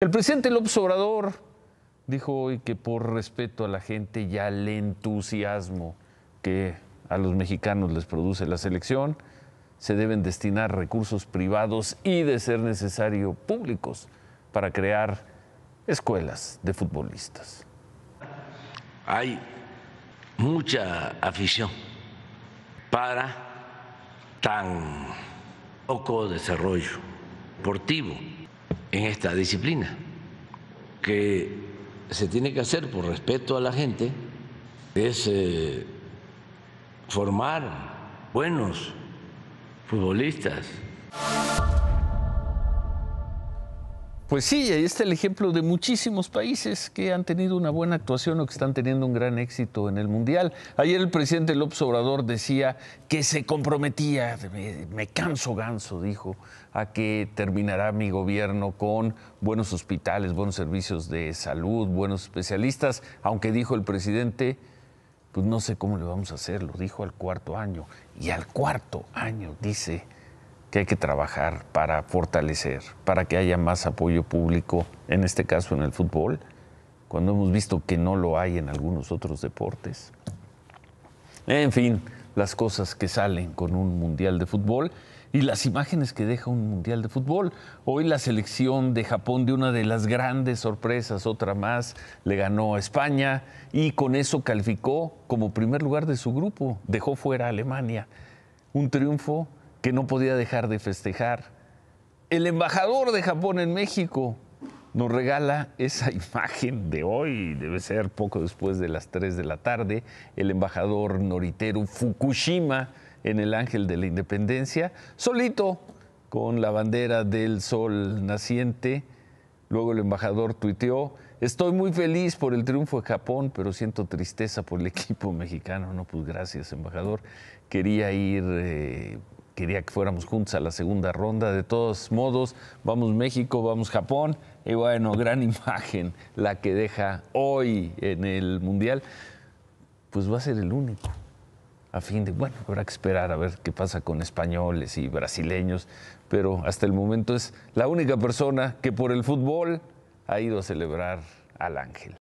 El presidente López Obrador dijo hoy que por respeto a la gente y al entusiasmo que a los mexicanos les produce la selección, se deben destinar recursos privados y, de ser necesario, públicos para crear escuelas de futbolistas. Hay mucha afición para tan poco desarrollo deportivo en esta disciplina, que se tiene que hacer por respeto a la gente, es eh, formar buenos futbolistas. Pues sí, ahí está el ejemplo de muchísimos países que han tenido una buena actuación o que están teniendo un gran éxito en el Mundial. Ayer el presidente López Obrador decía que se comprometía, me, canso ganso, dijo, a que terminará mi gobierno con buenos hospitales, buenos servicios de salud, buenos especialistas, aunque dijo el presidente, pues no sé cómo le vamos a hacer, lo dijo al cuarto año. Y al cuarto año, dice que hay que trabajar para fortalecer, para que haya más apoyo público, en este caso en el fútbol, cuando hemos visto que no lo hay en algunos otros deportes. En fin, las cosas que salen con un mundial de fútbol y las imágenes que deja un mundial de fútbol. Hoy la selección de Japón de una de las grandes sorpresas, otra más, le ganó a España y con eso calificó como primer lugar de su grupo, dejó fuera a Alemania. Un triunfo que no podía dejar de festejar. El embajador de Japón en México nos regala esa imagen de hoy, debe ser poco después de las 3 de la tarde, el embajador noritero Fukushima en el Ángel de la Independencia, solito con la bandera del sol naciente. Luego el embajador tuiteó, estoy muy feliz por el triunfo de Japón, pero siento tristeza por el equipo mexicano. No, pues gracias, embajador. Quería ir eh, quería que fuéramos juntos a la segunda ronda. De todos modos, vamos México, vamos Japón. Y bueno, gran imagen la que deja hoy en el Mundial. Pues va a ser el único. A fin de, bueno, habrá que esperar a ver qué pasa con españoles y brasileños. Pero hasta el momento es la única persona que por el fútbol ha ido a celebrar al ángel.